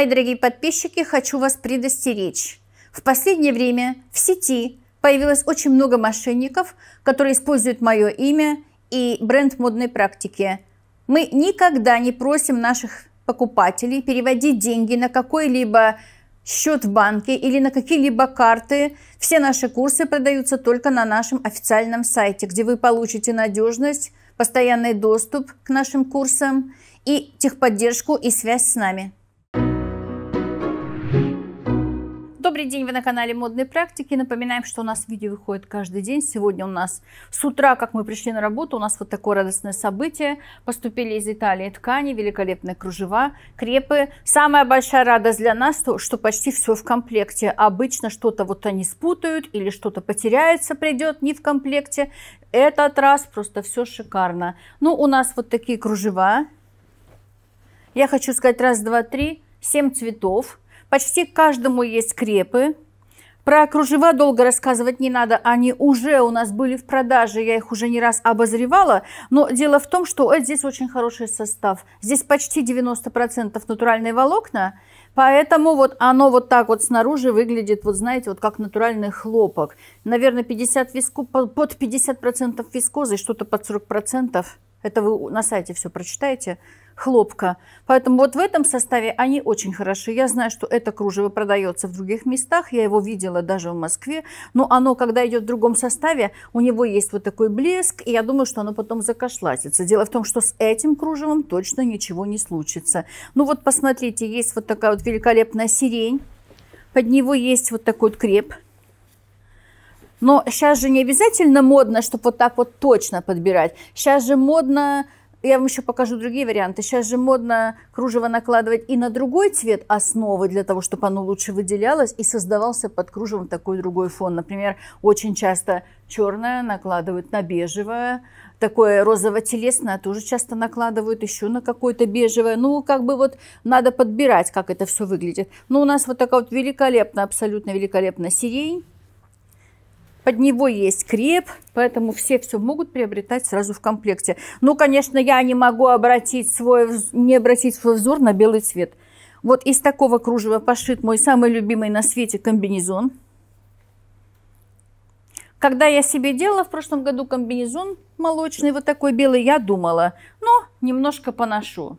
Мои дорогие подписчики, хочу вас предостеречь. В последнее время в сети появилось очень много мошенников, которые используют мое имя и бренд модной практики. Мы никогда не просим наших покупателей переводить деньги на какой-либо счет в банке или на какие-либо карты. Все наши курсы продаются только на нашем официальном сайте, где вы получите надежность, постоянный доступ к нашим курсам и техподдержку и связь с нами. Добрый день, вы на канале модной практики. Напоминаем, что у нас видео выходит каждый день. Сегодня у нас с утра, как мы пришли на работу, у нас вот такое радостное событие. Поступили из Италии ткани, великолепные кружева, крепы. Самая большая радость для нас, то, что почти все в комплекте. Обычно что-то вот они спутают или что-то потеряется, придет не в комплекте. Этот раз просто все шикарно. Ну, у нас вот такие кружева. Я хочу сказать раз, два, три. Семь цветов Почти каждому есть крепы. Про кружева долго рассказывать не надо, они уже у нас были в продаже, я их уже не раз обозревала. Но дело в том, что здесь очень хороший состав. Здесь почти 90% натуральные волокна, поэтому вот оно вот так вот снаружи выглядит, вот знаете, вот как натуральный хлопок. Наверное, 50 виску под 50% вискозы, что-то под 40%. Это вы на сайте все прочитаете. Хлопка. Поэтому вот в этом составе они очень хороши. Я знаю, что это кружево продается в других местах. Я его видела даже в Москве. Но оно, когда идет в другом составе, у него есть вот такой блеск. И я думаю, что оно потом закошлатится. Дело в том, что с этим кружевом точно ничего не случится. Ну вот посмотрите, есть вот такая вот великолепная сирень. Под него есть вот такой вот креп но сейчас же не обязательно модно, чтобы вот так вот точно подбирать. Сейчас же модно я вам еще покажу другие варианты. Сейчас же модно кружево накладывать и на другой цвет основы, для того, чтобы оно лучше выделялось, и создавался под кружевом такой другой фон. Например, очень часто черное накладывают на бежевое, такое розово-телесное тоже часто накладывают еще на какое-то бежевое. Ну, как бы вот надо подбирать, как это все выглядит. Но у нас вот такая вот великолепная, абсолютно великолепная сирень под него есть креп, поэтому все все могут приобретать сразу в комплекте. Ну, конечно, я не могу обратить свой, не обратить свой взор на белый цвет. Вот из такого кружева пошит мой самый любимый на свете комбинезон. Когда я себе делала в прошлом году комбинезон молочный, вот такой белый, я думала, но «Ну, немножко поношу.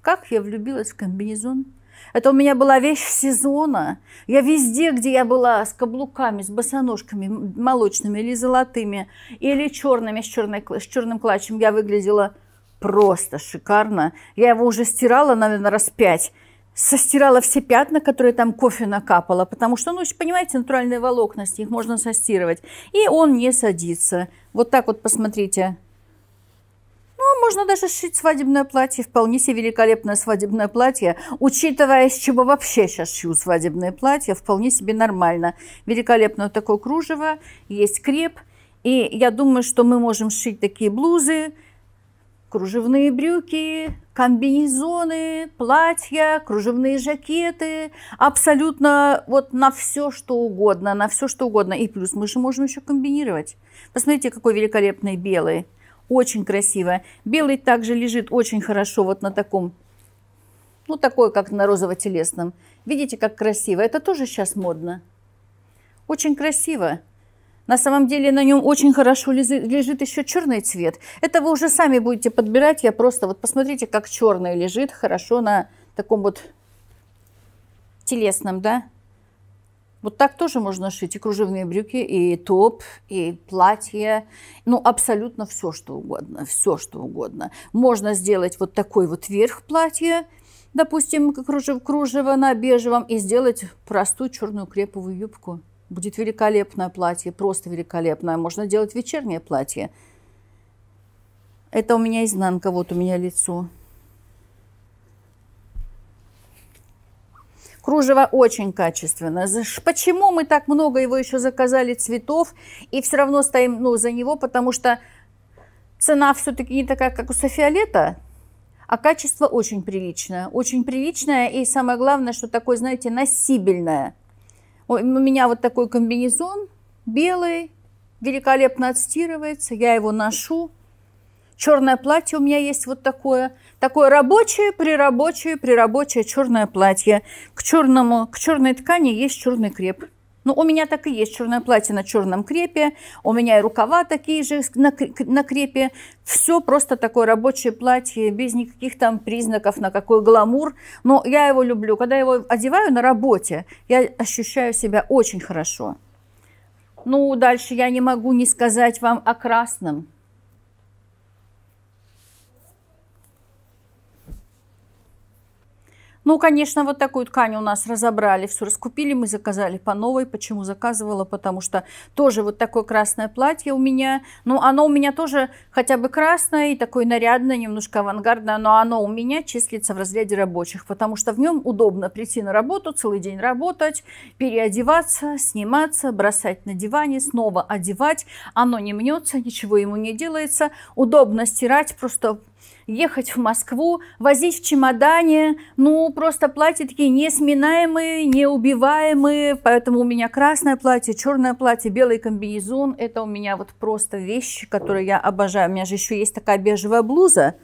Как я влюбилась в комбинезон. Это у меня была вещь сезона. Я везде, где я была, с каблуками, с босоножками молочными или золотыми, или черными, с, черной, с черным клатчем, я выглядела просто шикарно. Я его уже стирала, наверное, раз пять. Состирала все пятна, которые там кофе накапало, потому что, ну, понимаете, натуральные волокна, с них можно состирывать. И он не садится. Вот так вот посмотрите, можно даже сшить свадебное платье, вполне себе великолепное свадебное платье, учитывая, с чего вообще сейчас шью свадебные платья, вполне себе нормально. Великолепно вот такое кружево, есть креп, и я думаю, что мы можем шить такие блузы, кружевные брюки, комбинезоны, платья, кружевные жакеты, абсолютно вот на все, что угодно, на все, что угодно. И плюс мы же можем еще комбинировать. Посмотрите, какой великолепный белый очень красиво Белый также лежит очень хорошо вот на таком, ну такой, как на розово-телесном. Видите, как красиво. Это тоже сейчас модно. Очень красиво. На самом деле на нем очень хорошо лежит еще черный цвет. Это вы уже сами будете подбирать. Я просто вот посмотрите, как черный лежит хорошо на таком вот телесном, да, вот так тоже можно шить и кружевные брюки, и топ, и платье, ну абсолютно все, что угодно, все, что угодно. Можно сделать вот такой вот верх платья, допустим, кружев, кружево на бежевом, и сделать простую черную креповую юбку. Будет великолепное платье, просто великолепное. Можно делать вечернее платье. Это у меня изнанка, вот у меня лицо. Кружево очень качественное. Почему мы так много его еще заказали цветов и все равно стоим ну, за него? Потому что цена все-таки не такая, как у Софиолета, а качество очень приличное. Очень приличное и самое главное, что такое, знаете, носибельное. У меня вот такой комбинезон белый, великолепно отстирывается, я его ношу, Черное платье у меня есть вот такое. Такое рабочее, прирабочее, прирабочее черное платье. К черному, к черной ткани есть черный креп. Ну, у меня так и есть черное платье на черном крепе, у меня и рукава такие же на, крепе. Все просто такое рабочее платье, без никаких там признаков, на какой гламур. Но я его люблю. Когда я его одеваю на работе, я ощущаю себя очень хорошо. Ну, дальше я не могу не сказать вам о красном. Ну, конечно, вот такую ткань у нас разобрали, все раскупили, мы заказали по новой. Почему заказывала? Потому что тоже вот такое красное платье у меня. Ну, оно у меня тоже хотя бы красное и такое нарядное, немножко авангардное, но оно у меня числится в разряде рабочих, потому что в нем удобно прийти на работу, целый день работать, переодеваться, сниматься, бросать на диване, снова одевать. Оно не мнется, ничего ему не делается. Удобно стирать, просто ехать в Москву, возить в чемодане, ну, просто платья такие несминаемые, неубиваемые, поэтому у меня красное платье, черное платье, белый комбинезон, это у меня вот просто вещи, которые я обожаю. У меня же еще есть такая бежевая блуза,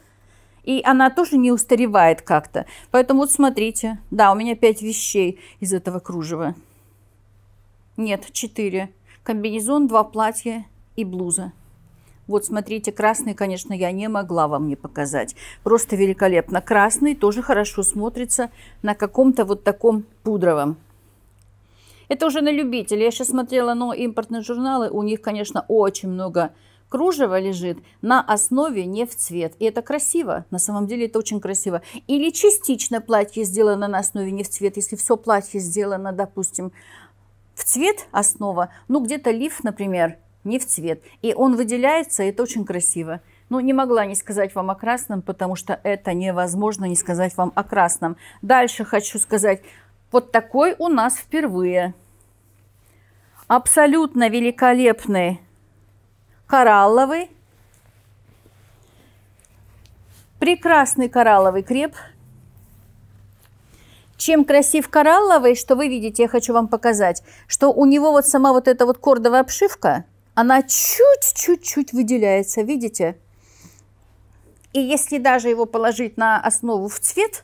и она тоже не устаревает как-то. Поэтому вот смотрите, да, у меня пять вещей из этого кружева. Нет, четыре. Комбинезон, два платья и блуза. Вот смотрите, красный, конечно, я не могла вам не показать. Просто великолепно. Красный тоже хорошо смотрится на каком-то вот таком пудровом. Это уже на любителя. Я сейчас смотрела, но импортные журналы, у них, конечно, очень много кружева лежит на основе не в цвет. И это красиво, на самом деле это очень красиво. Или частично платье сделано на основе не в цвет, если все платье сделано, допустим, в цвет основа, ну где-то лиф, например, не в цвет. И он выделяется, и это очень красиво. но ну, не могла не сказать вам о красном, потому что это невозможно не сказать вам о красном. Дальше хочу сказать, вот такой у нас впервые. Абсолютно великолепный коралловый. Прекрасный коралловый креп. Чем красив коралловый, что вы видите, я хочу вам показать, что у него вот сама вот эта вот кордовая обшивка – она чуть-чуть-чуть выделяется, видите? И если даже его положить на основу в цвет,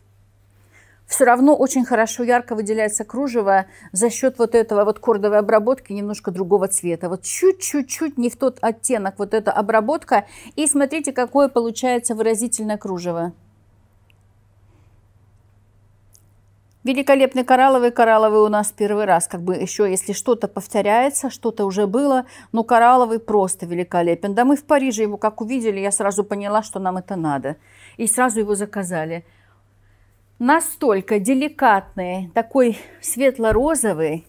все равно очень хорошо ярко выделяется кружево за счет вот этого вот кордовой обработки немножко другого цвета. Вот чуть-чуть-чуть не в тот оттенок вот эта обработка. И смотрите, какое получается выразительное кружево. Великолепный коралловый. Коралловый у нас первый раз. Как бы еще, если что-то повторяется, что-то уже было, но коралловый просто великолепен. Да мы в Париже его как увидели, я сразу поняла, что нам это надо. И сразу его заказали. Настолько деликатный, такой светло-розовый,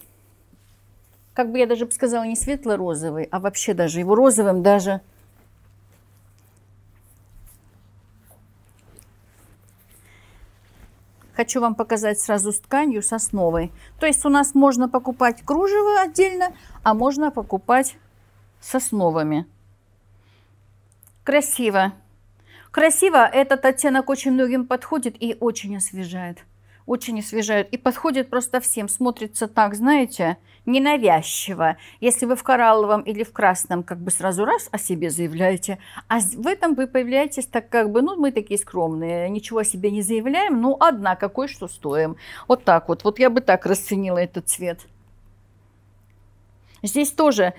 как бы я даже бы сказала, не светло-розовый, а вообще даже его розовым даже – Хочу вам показать сразу с тканью сосновой. То есть у нас можно покупать кружево отдельно, а можно покупать сосновыми. Красиво. Красиво. Этот оттенок очень многим подходит и очень освежает очень освежают и подходит просто всем, смотрится так, знаете, ненавязчиво. Если вы в коралловом или в красном, как бы сразу раз о себе заявляете, а в этом вы появляетесь так как бы, ну, мы такие скромные, ничего о себе не заявляем, ну, одна какой что стоим. Вот так вот. Вот я бы так расценила этот цвет. Здесь тоже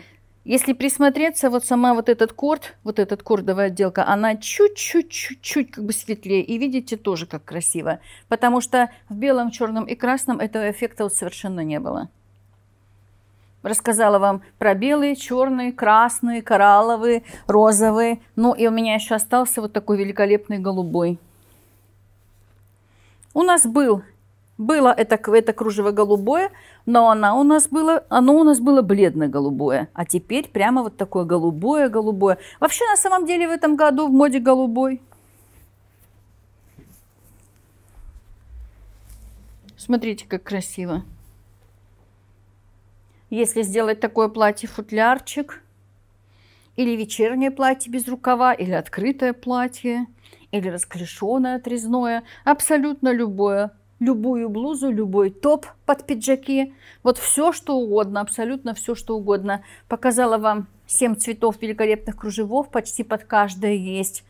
если присмотреться, вот сама вот этот корд, вот этот кордовая отделка, она чуть-чуть-чуть-чуть как бы светлее. И видите, тоже как красиво. Потому что в белом, черном и красном этого эффекта вот совершенно не было. Рассказала вам про белые, черные, красные, коралловые, розовые. Ну и у меня еще остался вот такой великолепный голубой. У нас был было это, это кружево голубое, но оно у нас было, оно у нас было бледно-голубое. А теперь прямо вот такое голубое-голубое. Вообще, на самом деле, в этом году в моде голубой. Смотрите, как красиво. Если сделать такое платье-футлярчик, или вечернее платье без рукава, или открытое платье, или расклешенное отрезное, абсолютно любое – любую блузу, любой топ под пиджаки, вот все, что угодно, абсолютно все, что угодно. Показала вам 7 цветов великолепных кружевов, почти под каждое есть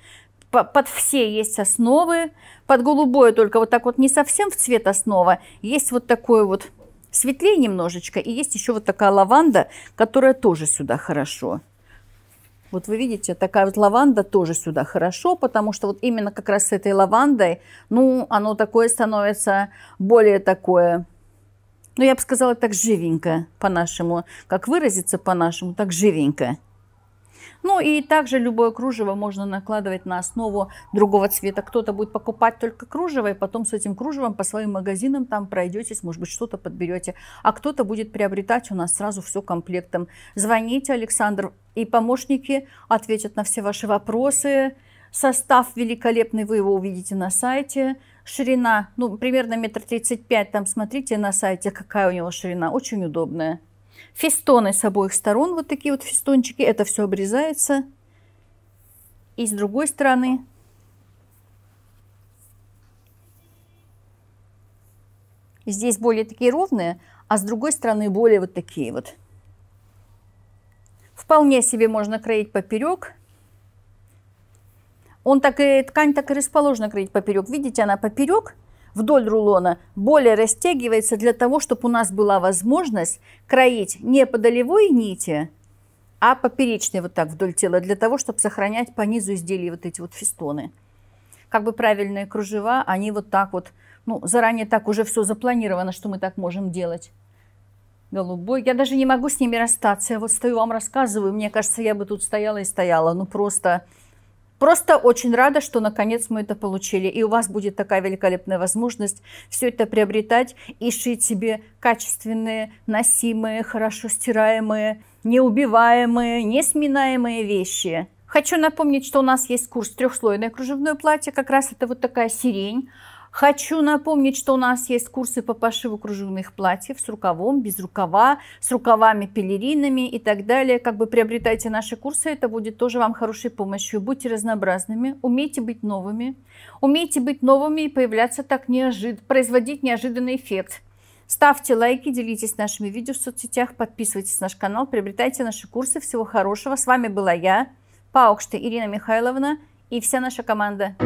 под все есть основы, под голубое только вот так вот не совсем в цвет основа, есть вот такое вот светлее немножечко, и есть еще вот такая лаванда, которая тоже сюда хорошо. Вот вы видите, такая вот лаванда тоже сюда хорошо, потому что вот именно как раз с этой лавандой, ну, оно такое становится более такое, ну, я бы сказала, так живенько по-нашему. Как выразиться по-нашему, так живенько. Ну и также любое кружево можно накладывать на основу другого цвета. Кто-то будет покупать только кружево, и потом с этим кружевом по своим магазинам там пройдетесь, может быть, что-то подберете. А кто-то будет приобретать у нас сразу все комплектом. Звоните, Александр и помощники ответят на все ваши вопросы. Состав великолепный, вы его увидите на сайте. Ширина, ну, примерно метр тридцать пять, там смотрите на сайте, какая у него ширина, очень удобная. Фестоны с обоих сторон, вот такие вот фестончики, это все обрезается. И с другой стороны Здесь более такие ровные, а с другой стороны более вот такие вот. Вполне себе можно кроить поперек. Он так и, ткань так и расположена кроить поперек. Видите, она поперек вдоль рулона более растягивается для того, чтобы у нас была возможность кроить не по долевой нити, а поперечной вот так вдоль тела, для того, чтобы сохранять по низу изделий вот эти вот фестоны. Как бы правильные кружева, они вот так вот, ну, заранее так уже все запланировано, что мы так можем делать голубой. Я даже не могу с ними расстаться. Я вот стою, вам рассказываю. Мне кажется, я бы тут стояла и стояла. Ну, просто... Просто очень рада, что наконец мы это получили. И у вас будет такая великолепная возможность все это приобретать и шить себе качественные, носимые, хорошо стираемые, неубиваемые, несминаемые вещи. Хочу напомнить, что у нас есть курс трехслойное кружевное платье. Как раз это вот такая сирень. Хочу напомнить, что у нас есть курсы по пошиву кружевных платьев с рукавом, без рукава, с рукавами, пелеринами и так далее. Как бы приобретайте наши курсы, это будет тоже вам хорошей помощью. Будьте разнообразными, умейте быть новыми, умейте быть новыми и появляться так неожиданно, производить неожиданный эффект. Ставьте лайки, делитесь нашими видео в соцсетях, подписывайтесь на наш канал, приобретайте наши курсы. Всего хорошего. С вами была я, Паукшта Ирина Михайловна и вся наша команда.